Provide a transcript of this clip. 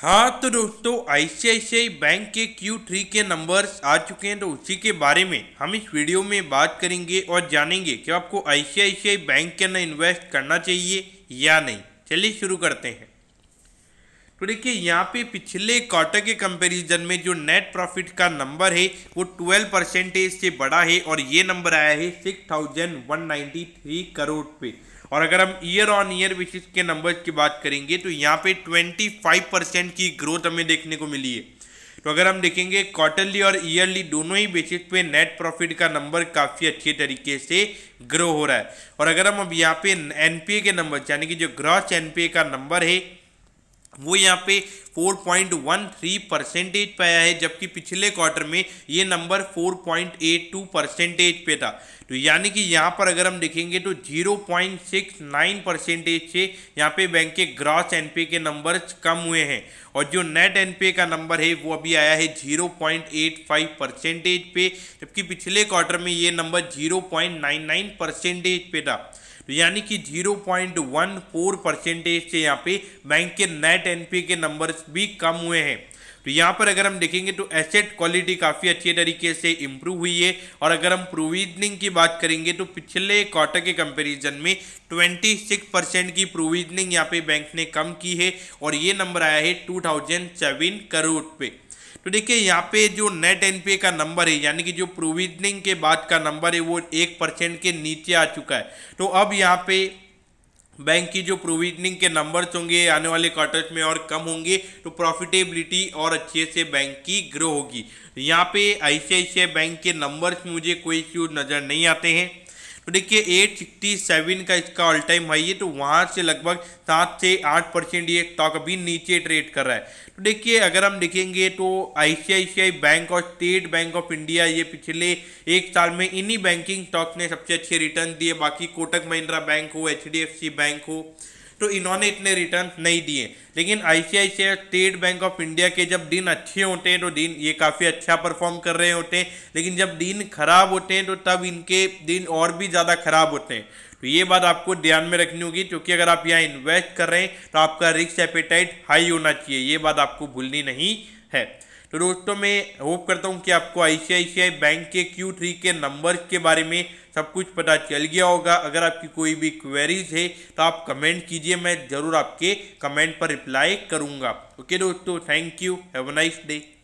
हाँ तो दोस्तों आई बैंक के क्यू थ्री के नंबर्स आ चुके हैं तो उसी के बारे में हम इस वीडियो में बात करेंगे और जानेंगे कि आपको आई बैंक के अंदर इन्वेस्ट करना चाहिए या नहीं चलिए शुरू करते हैं तो देखिए यहाँ पे पिछले क्वार्टर के कंपैरिजन में जो नेट प्रॉफिट का नंबर है वो 12 परसेंटेज से बड़ा है और ये नंबर आया है थ्री करोड़ पे और अगर हम ईयर ऑन ईयर बेसिस के नंबर्स की बात करेंगे तो यहाँ पे 25 परसेंट की ग्रोथ हमें देखने को मिली है तो अगर हम देखेंगे क्वार्टरली और ईयरली दोनों ही बेसिस पे नेट प्रॉफिट का नंबर काफ़ी अच्छे तरीके से ग्रो हो रहा है और अगर हम अब यहाँ पे एनपीए के नंबर यानी कि जो ग्रॉस एनपीए का नंबर है वो यहाँ पे 4.13 परसेंटेज पे आया है जबकि पिछले क्वार्टर में ये नंबर 4.82 परसेंटेज पे था तो यानी कि यहाँ पर अगर हम देखेंगे तो 0.69 परसेंटेज से यहाँ पे बैंक के ग्रॉस एनपे के नंबर कम हुए हैं और जो नेट एनपे का नंबर है वो अभी आया है 0.85 परसेंटेज पे जबकि पिछले क्वार्टर में ये नंबर जीरो परसेंटेज पे था तो यानी कि 0.14 परसेंटेज से यहाँ पे बैंक के नेट एनपीए के नंबर भी कम हुए हैं तो यहाँ पर अगर हम देखेंगे तो एसेट क्वालिटी काफ़ी अच्छे तरीके से इम्प्रूव हुई है और अगर हम प्रोविजनिंग की बात करेंगे तो पिछले क्वार्टर के कंपैरिजन में 26 परसेंट की प्रोविजनिंग यहाँ पे बैंक ने कम की है और ये नंबर आया है 2007 करोड़ पे तो देखिए यहाँ पे जो नेट एनपीए का नंबर है यानी कि जो प्रोविजनिंग के बाद का नंबर है वो एक परसेंट के नीचे आ चुका है तो अब यहाँ पे बैंक की जो प्रोविजनिंग के नंबर्स होंगे आने वाले क्वार्टर्स में और कम होंगे तो प्रॉफिटेबिलिटी और अच्छे से बैंक की ग्रो होगी यहाँ पे आई बैंक के नंबर्स मुझे कोई इश्यू नज़र नहीं आते हैं तो देखिए एट सिक्सटी सेवन का इसका ऑल टाइम हाई है तो वहाँ से लगभग सात से आठ परसेंट ये स्टॉक अभी नीचे ट्रेड कर रहा है तो देखिए अगर हम देखेंगे तो आईसीआईसीआई बैंक और स्टेट बैंक ऑफ इंडिया ये पिछले एक साल में इन्हीं बैंकिंग स्टॉक ने सबसे अच्छे रिटर्न दिए बाकी कोटक महिंद्रा बैंक हो एच बैंक हो तो इन्होंने इतने रिटर्न नहीं दिए लेकिन ICICI State Bank of India के जब दिन अच्छे होते हैं तो दिन ये काफ़ी अच्छा परफॉर्म कर रहे होते हैं लेकिन जब दिन खराब होते हैं तो तब इनके दिन और भी ज़्यादा खराब होते हैं तो ये बात आपको ध्यान में रखनी होगी क्योंकि अगर आप यहाँ इन्वेस्ट कर रहे हैं तो आपका रिस्क एपेटाइट हाई होना चाहिए ये बात आपको भूलनी नहीं है तो दोस्तों मैं होप करता हूँ कि आपको आई बैंक के क्यू के नंबर के बारे में सब कुछ पता चल गया होगा अगर आपकी कोई भी क्वेरीज है तो आप कमेंट कीजिए मैं ज़रूर आपके कमेंट पर रिप्लाई करूँगा ओके दोस्तों thank you have a nice day